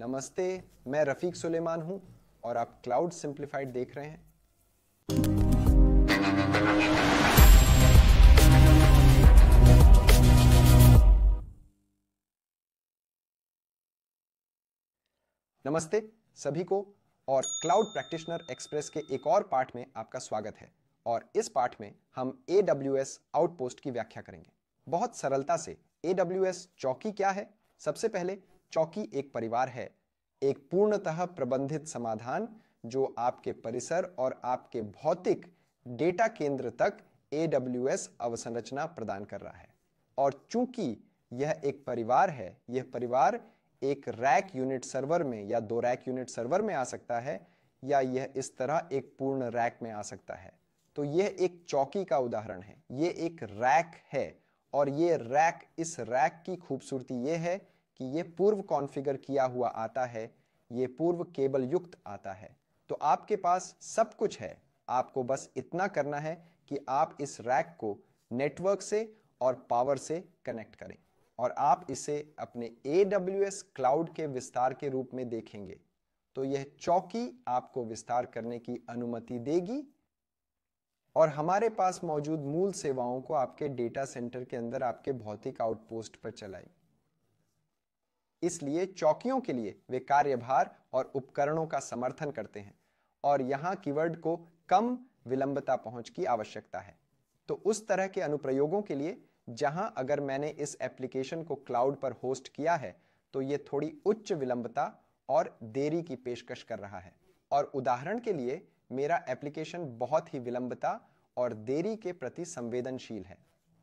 नमस्ते मैं रफ़ीक सुलेमान हूं और आप क्लाउड सिंप्लीफाइड देख रहे हैं नमस्ते सभी को और क्लाउड प्रैक्टिशनर एक्सप्रेस के एक और पाठ में आपका स्वागत है और इस पाठ में हम ए डब्ल्यू एस आउटपोस्ट की व्याख्या करेंगे बहुत सरलता से ए डब्ल्यू एस चौकी क्या है सबसे पहले चौकी एक परिवार है एक पूर्णतः प्रबंधित समाधान जो आपके परिसर और आपके भौतिक डेटा केंद्र तक एस अवसंरचना प्रदान कर रहा है और चूंकि यह एक परिवार है यह परिवार एक रैक यूनिट सर्वर में या दो रैक यूनिट सर्वर में आ सकता है या यह इस तरह एक पूर्ण रैक में आ सकता है तो यह एक चौकी का उदाहरण है यह एक रैक है और यह रैक इस रैक की खूबसूरती यह है कि ये पूर्व कॉन्फ़िगर किया हुआ आता है ये पूर्व केबल युक्त आता है तो आपके पास सब कुछ है आपको बस इतना करना है कि आप इस रैक को नेटवर्क से और पावर से कनेक्ट करें और आप इसे अपने ए क्लाउड के विस्तार के रूप में देखेंगे तो यह चौकी आपको विस्तार करने की अनुमति देगी और हमारे पास मौजूद मूल सेवाओं को आपके डेटा सेंटर के अंदर आपके भौतिक आउटपोस्ट पर चलाएगी इसलिए चौकियों के लिए वे कार्यभार और उपकरणों का समर्थन करते हैं और यहाँ कीवर्ड को कम विलंबता पहुंच की आवश्यकता है तो उस तरह के अनुप्रयोगों के लिए जहां अगर मैंने इस एप्लीकेशन को क्लाउड पर होस्ट किया है तो ये थोड़ी उच्च विलंबता और देरी की पेशकश कर रहा है और उदाहरण के लिए मेरा एप्लीकेशन बहुत ही विलंबता और देरी के प्रति संवेदनशील है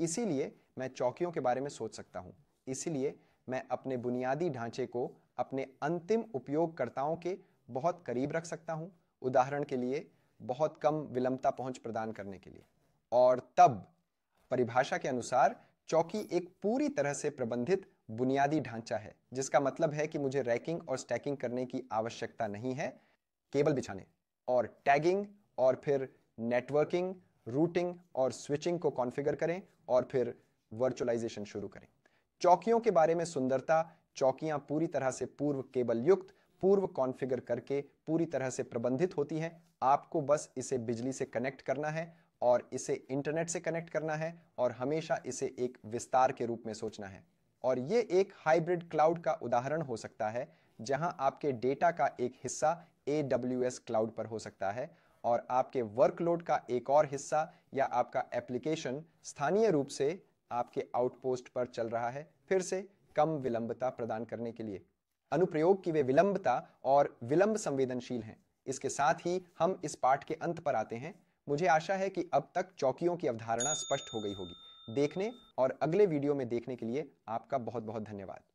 इसीलिए मैं चौकियों के बारे में सोच सकता हूँ इसीलिए मैं अपने बुनियादी ढांचे को अपने अंतिम उपयोगकर्ताओं के बहुत करीब रख सकता हूँ उदाहरण के लिए बहुत कम विलंबता पहुंच प्रदान करने के लिए और तब परिभाषा के अनुसार चौकी एक पूरी तरह से प्रबंधित बुनियादी ढांचा है जिसका मतलब है कि मुझे रैकिंग और स्टैकिंग करने की आवश्यकता नहीं है केबल बिछाने और टैगिंग और फिर नेटवर्किंग रूटिंग और स्विचिंग को कॉन्फ़िगर करें और फिर वर्चुअलाइजेशन शुरू करें चौकियों के बारे में सुंदरता चौकियां पूरी तरह से पूर्व केबल युक्त पूर्व कॉन्फ़िगर करके पूरी तरह से प्रबंधित होती हैं आपको बस इसे बिजली से कनेक्ट करना है और इसे इंटरनेट से कनेक्ट करना है और हमेशा इसे एक विस्तार के रूप में सोचना है और ये एक हाइब्रिड क्लाउड का उदाहरण हो सकता है जहां आपके डेटा का एक हिस्सा ए क्लाउड पर हो सकता है और आपके वर्कलोड का एक और हिस्सा या आपका एप्लीकेशन स्थानीय रूप से आपके आउटपोस्ट पर चल रहा है फिर से कम विलंबता प्रदान करने के लिए अनुप्रयोग की वे विलंबता और विलंब संवेदनशील हैं इसके साथ ही हम इस पाठ के अंत पर आते हैं मुझे आशा है कि अब तक चौकियों की अवधारणा स्पष्ट हो गई होगी देखने और अगले वीडियो में देखने के लिए आपका बहुत बहुत धन्यवाद